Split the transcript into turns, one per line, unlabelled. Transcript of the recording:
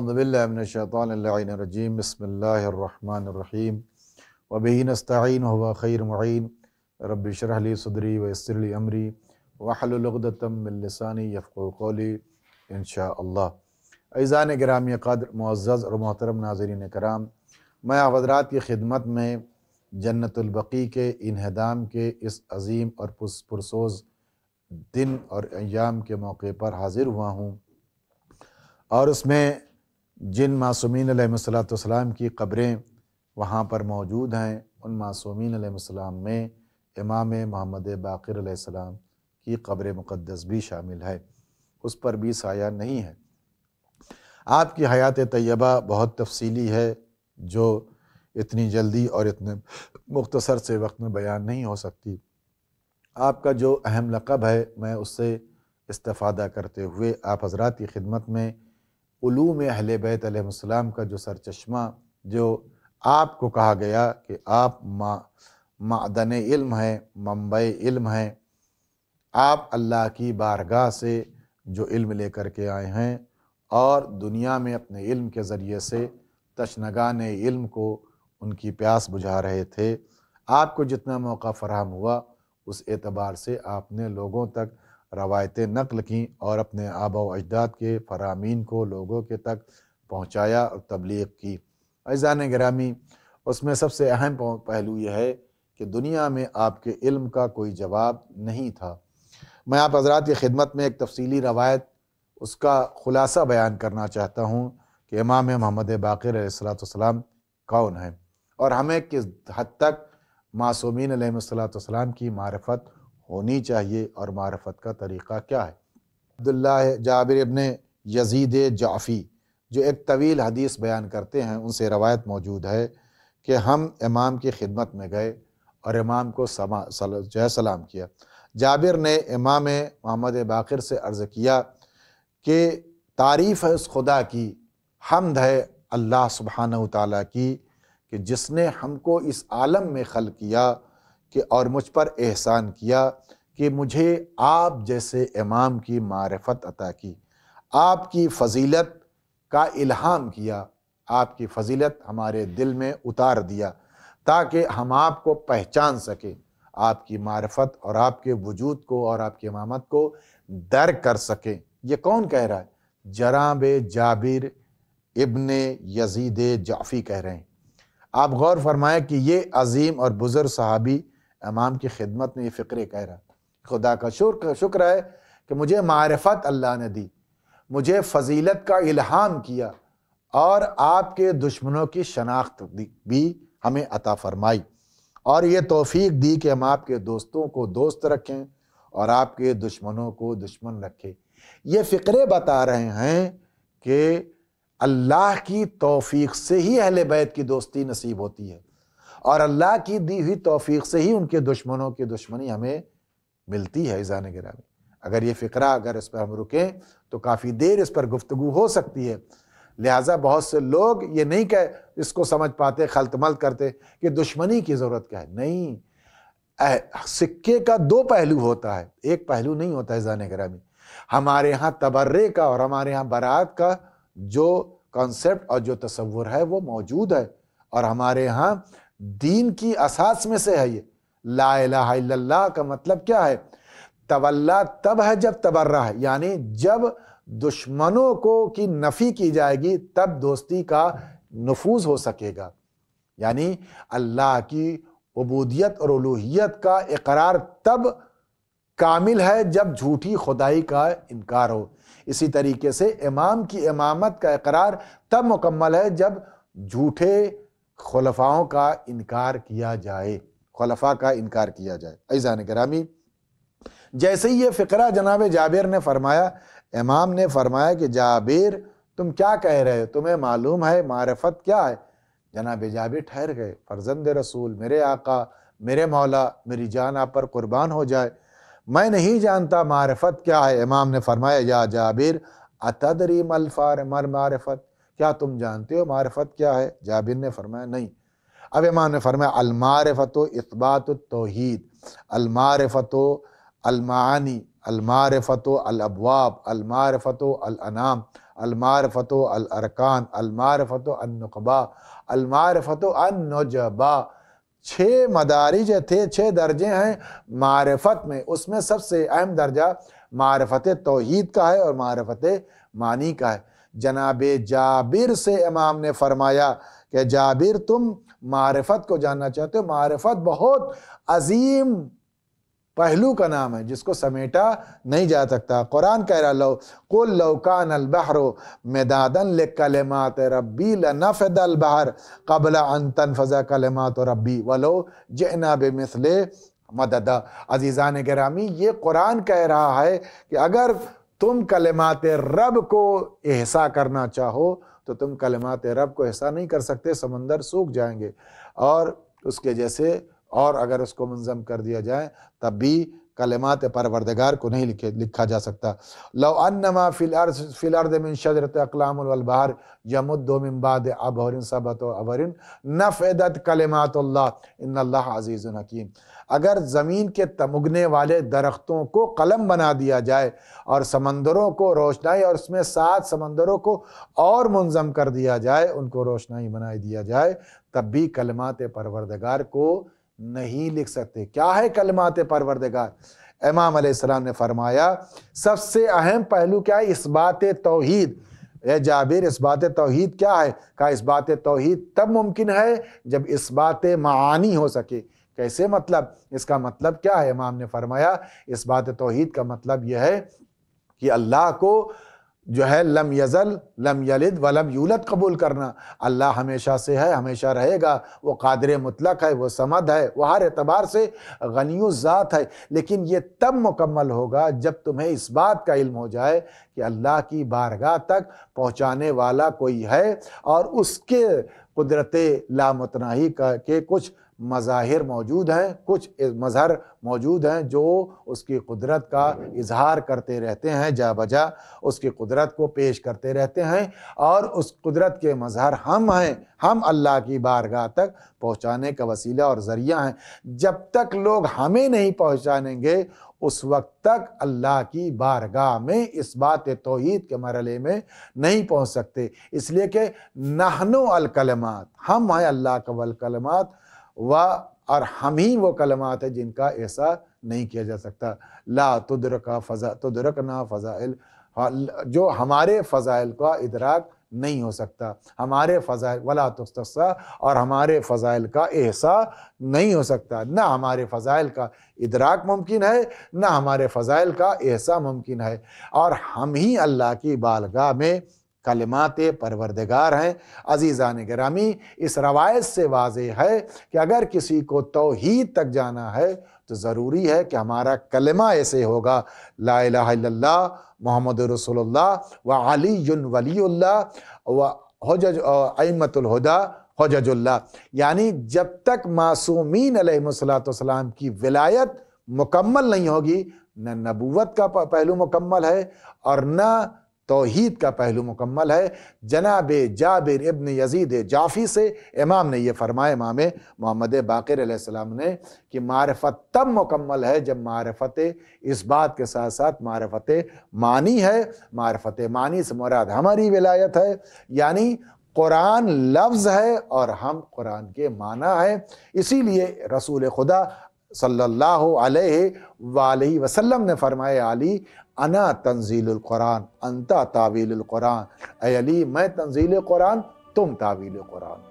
اعوذ باللہ من الشیطان اللعین الرجیم بسم اللہ الرحمن الرحیم استعین ہوا خیر معین رب شرح لی صدری لی امری وحل العدۃم من لسانی یفقو انشاء اللہ ایزان گرامی قدر معزز اور محترم ناظرین کرام میں حضرات کی خدمت میں جنت البقی کے انہدام کے اس عظیم اور پرسوز دن اور ایام کے موقع پر حاضر ہوا ہوں اور اس میں جن معصومین علیہ والسلام کی قبریں وہاں پر موجود ہیں ان معصومین علیہ السلام میں امام محمد باقر علیہ السلام کی قبر مقدس بھی شامل ہے اس پر بھی سایہ نہیں ہے آپ کی حیات طیبہ بہت تفصیلی ہے جو اتنی جلدی اور اتنے مختصر سے وقت میں بیان نہیں ہو سکتی آپ کا جو اہم لقب ہے میں اس سے استفادہ کرتے ہوئے آپ حضرات کی خدمت میں علوم اہل بیت علیہ السلام کا جو سرچشمہ جو آپ کو کہا گیا کہ آپ معدن علم ہیں ممبئی علم ہیں آپ اللہ کی بارگاہ سے جو علم لے کر کے آئے ہیں اور دنیا میں اپنے علم کے ذریعے سے تشنگان علم کو ان کی پیاس بجھا رہے تھے آپ کو جتنا موقع فراہم ہوا اس اعتبار سے آپ نے لوگوں تک روایتیں نقل کیں اور اپنے آبا و اجداد کے فرامین کو لوگوں کے تک پہنچایا اور تبلیغ کی اجزان گرامی اس میں سب سے اہم پہلو یہ ہے کہ دنیا میں آپ کے علم کا کوئی جواب نہیں تھا میں آپ حضرات کی خدمت میں ایک تفصیلی روایت اس کا خلاصہ بیان کرنا چاہتا ہوں کہ امام محمد باقر علیہ اللہ والسلام کون ہیں اور ہمیں کس حد تک معصومین علیہ السلاۃ والسلام کی معرفت ہونی چاہیے اور معرفت کا طریقہ کیا ہے عبداللہ جابر ابن یزید جعفی جو ایک طویل حدیث بیان کرتے ہیں ان سے روایت موجود ہے کہ ہم امام کی خدمت میں گئے اور امام کو سلام کیا جابر نے امام محمد باقر سے عرض کیا کہ تعریف ہے اس خدا کی حمد ہے اللہ سبحانہ و تعالیٰ کی کہ جس نے ہم کو اس عالم میں خلق کیا کہ اور مجھ پر احسان کیا کہ مجھے آپ جیسے امام کی معرفت عطا کی آپ کی فضیلت کا الہام کیا آپ کی فضیلت ہمارے دل میں اتار دیا تاکہ ہم آپ کو پہچان سکیں آپ کی معرفت اور آپ کے وجود کو اور آپ کی امامت کو در کر سکیں یہ کون کہہ رہا ہے جراب جابر ابن یزید جعفی کہہ رہے ہیں آپ غور فرمائیں کہ یہ عظیم اور بزر صحابی امام کی خدمت میں یہ فکرے کہہ رہا خدا کا شکر شکر ہے کہ مجھے معرفت اللہ نے دی مجھے فضیلت کا الہام کیا اور آپ کے دشمنوں کی شناخت بھی ہمیں عطا فرمائی اور یہ توفیق دی کہ ہم آپ کے دوستوں کو دوست رکھیں اور آپ کے دشمنوں کو دشمن رکھیں یہ فکرے بتا رہے ہیں کہ اللہ کی توفیق سے ہی اہل بیت کی دوستی نصیب ہوتی ہے اور اللہ کی دی ہوئی توفیق سے ہی ان کے دشمنوں کی دشمنی ہمیں ملتی ہے ایزان گرہ میں اگر یہ فقرہ اگر اس پر ہم رکیں تو کافی دیر اس پر گفتگو ہو سکتی ہے لہٰذا بہت سے لوگ یہ نہیں کہ اس کو سمجھ پاتے خلط مل کرتے کہ دشمنی کی ضرورت کیا ہے نہیں سکے کا دو پہلو ہوتا ہے ایک پہلو نہیں ہوتا ہے زان گرامی ہمارے ہاں تبرے کا اور ہمارے ہاں برات کا جو کانسیپٹ اور جو تصور ہے وہ موجود ہے اور ہمارے ہاں دین کی اساس میں سے ہے یہ لا الہ الا اللہ کا مطلب کیا ہے طب تب ہے جب تبرا ہے یعنی جب دشمنوں کو کی نفی کی جائے گی تب دوستی کا نفوذ ہو سکے گا یعنی اللہ کی عبودیت اور الوحیت کا اقرار تب کامل ہے جب جھوٹی خدائی کا انکار ہو اسی طریقے سے امام کی امامت کا اقرار تب مکمل ہے جب جھوٹے خلفاؤں کا انکار کیا جائے خلفاء کا انکار کیا جائے ایزان کرامی جیسے ہی یہ فقرہ جناب جابیر نے فرمایا امام نے فرمایا کہ جابیر تم کیا کہہ رہے ہو تمہیں معلوم ہے معرفت کیا ہے جناب جابر ٹھہر گئے فرزند رسول میرے آقا میرے مولا میری جان آپ پر قربان ہو جائے میں نہیں جانتا معرفت کیا ہے امام نے فرمایا یا جاب اطدری ملفار معرفت کیا تم جانتے ہو معرفت کیا ہے جابر نے فرمایا نہیں اب امام نے فرمایا المعرفت و اطباط و توحید المعرفت و المعانی المعرفت و الابواب المعرفت و الانام المعرفت و الارکان المعرفت و النقبا المعرفت و الجبا چھ مداری تھے چھ درجے ہیں معرفت میں اس میں سب سے اہم درجہ معرفت توحید کا ہے اور معرفت معنی کا ہے جناب جابر سے امام نے فرمایا کہ جابر تم معرفت کو جاننا چاہتے ہو معرفت بہت عظیم پہلو کا نام ہے جس کو سمیٹا نہیں جا سکتا قرآن کہہ رہا لو لو کان البحر لکلمات ربی لنفد البحر قبل ان تنفذ کلمات ربی ولو جئنا بمثل مدد عزیزان گرامی یہ قرآن کہہ رہا ہے کہ اگر تم کلمات رب کو احسا کرنا چاہو تو تم کلمات رب کو احسا نہیں کر سکتے سمندر سوکھ جائیں گے اور اس کے جیسے اور اگر اس کو منظم کر دیا جائے تب بھی کلمات پروردگار کو نہیں لکھے لکھا جا سکتا لو انما فی الارض من شجرت اقلام والبہار یمد من بعد عبر سبت و عبر نفعدت کلمات اللہ ان اللہ عزیز حکیم اگر زمین کے تمگنے والے درختوں کو قلم بنا دیا جائے اور سمندروں کو روشنائی اور اس میں سات سمندروں کو اور منظم کر دیا جائے ان کو روشنائی بنائی دیا جائے تب بھی کلمات پروردگار کو نہیں لکھ سکتے کیا ہے کلمات پروردگار امام علیہ السلام نے فرمایا سب سے اہم پہلو کیا ہے اس بات توحید اے جابر اس بات توحید کیا ہے کہا اس بات توحید تب ممکن ہے جب اس بات معانی ہو سکے کیسے مطلب اس کا مطلب کیا ہے امام نے فرمایا اس بات توحید کا مطلب یہ ہے کہ اللہ کو جو ہے لم یزل لم یلد و لم یولد قبول کرنا اللہ ہمیشہ سے ہے ہمیشہ رہے گا وہ قادر مطلق ہے وہ سمد ہے وہ ہر اعتبار سے غنی ذات ہے لیکن یہ تب مکمل ہوگا جب تمہیں اس بات کا علم ہو جائے کہ اللہ کی بارگاہ تک پہنچانے والا کوئی ہے اور اس کے قدرت لامتناہی کا کے کچھ مظاہر موجود ہیں کچھ مظہر موجود ہیں جو اس کی قدرت کا اظہار کرتے رہتے ہیں جا بجا اس کی قدرت کو پیش کرتے رہتے ہیں اور اس قدرت کے مظہر ہم ہیں ہم اللہ کی بارگاہ تک پہنچانے کا وسیلہ اور ذریعہ ہیں جب تک لوگ ہمیں نہیں پہنچانیں گے اس وقت تک اللہ کی بارگاہ میں اس بات توحید کے مرحلے میں نہیں پہنچ سکتے اس لیے کہ نہنو الکلمات ہم ہیں اللہ کا واللمات اور ہم ہی وہ کلمات ہیں جن کا ایسا نہیں کیا جا سکتا لا تدر فضا تدرک فضائل جو ہمارے فضائل کا ادراک نہیں ہو سکتا ہمارے فضائل ولا تستسا اور ہمارے فضائل کا احسا نہیں ہو سکتا نہ ہمارے فضائل کا ادراک ممکن ہے نہ ہمارے فضائل کا احسا ممکن ہے اور ہم ہی اللہ کی بالگاہ میں کلمات پروردگار ہیں عزیزان گرامی اس روایت سے واضح ہے کہ اگر کسی کو توحید تک جانا ہے تو ضروری ہے کہ ہمارا کلمہ ایسے ہوگا لا الہ الا اللہ محمد رسول اللہ و علی اللہ و امت الہدا حجج اللہ یعنی جب تک معصومین علیہ السلام والسلام کی ولایت مکمل نہیں ہوگی نہ نبوت کا پہلو مکمل ہے اور نہ توحید کا پہلو مکمل ہے جناب جابر ابن یزید جعفی سے امام نے یہ فرمائے امام محمد باقر علیہ السلام نے کہ معرفت تب مکمل ہے جب معرفت اس بات کے ساتھ ساتھ معرفت معنی ہے معرفت معنی سے مراد ہماری ولایت ہے یعنی قرآن لفظ ہے اور ہم قرآن کے معنی ہے اسی لیے رسول خدا صلی اللہ علیہ وآلہ وسلم نے فرمایا علی انا تنزیل القرآن انتا تعویل القرآن اے علی میں تنزیل قرآن تم تعویل قرآن